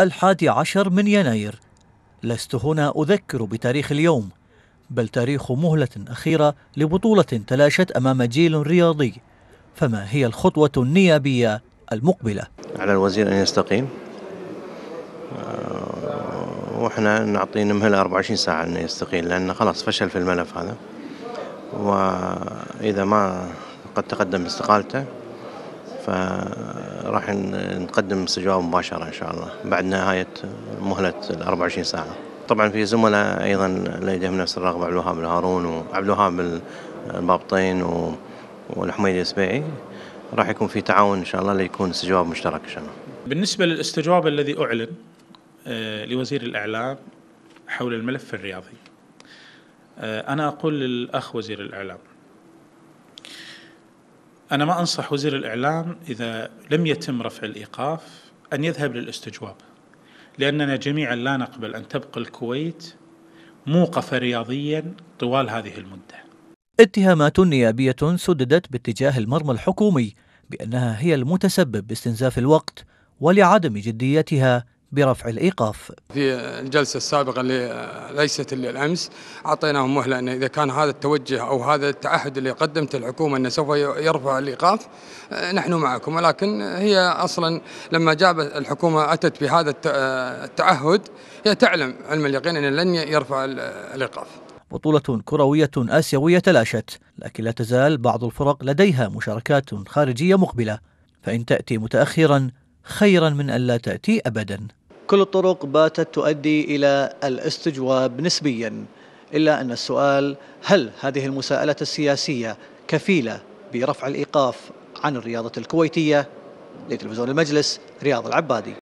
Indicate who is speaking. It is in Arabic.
Speaker 1: الحادي عشر من يناير لست هنا أذكر بتاريخ اليوم بل تاريخ مهلة أخيرة لبطولة تلاشت أمام جيل رياضي فما هي الخطوة النيابية المقبلة؟
Speaker 2: على الوزير أن يستقيل آه، واحنا نعطيه نمهل 24 ساعه انه يستقيل لانه خلاص فشل في الملف هذا واذا ما قد تقدم استقالته ف راح نقدم استجواب مباشره ان شاء الله بعد نهايه مهله ال 24 ساعه. طبعا في زملاء ايضا لديهم نفس الرغبه عبد الوهاب الهارون وعبد الوهاب البابطين والحميد السبيعي راح يكون في تعاون ان شاء الله ليكون استجواب مشترك ان شاء الله.
Speaker 3: بالنسبه للاستجواب الذي اعلن آه، لوزير الاعلام حول الملف الرياضي. آه، انا اقول للاخ وزير الاعلام أنا ما أنصح وزير الإعلام إذا لم يتم رفع الإيقاف أن يذهب للاستجواب لأننا جميعا لا نقبل أن تبقى الكويت موقفة رياضيا طوال هذه المدة
Speaker 1: اتهامات نيابية سددت باتجاه المرمى الحكومي بأنها هي المتسبب باستنزاف الوقت ولعدم جديتها برفع الإيقاف
Speaker 4: في الجلسة السابقة اللي ليست اللي الأمس أعطيناهم مهلة أن إذا كان هذا التوجه أو هذا التعهد اللي قدمته الحكومة أنه سوف يرفع الإيقاف نحن معكم ولكن هي أصلا لما جابت الحكومة أتت بهذا التعهد هي تعلم علم اليقين أن لن يرفع الإيقاف
Speaker 1: بطولة كروية آسيوية تلاشت لكن لا تزال بعض الفرق لديها مشاركات خارجية مقبلة فإن تأتي متأخرا خيرا من ألا تأتي أبدا كل الطرق باتت تؤدي إلى الاستجواب نسبيا إلا أن السؤال هل هذه المساءلة السياسية كفيلة برفع الإيقاف عن الرياضة الكويتية لتلفزيون المجلس رياض العبادي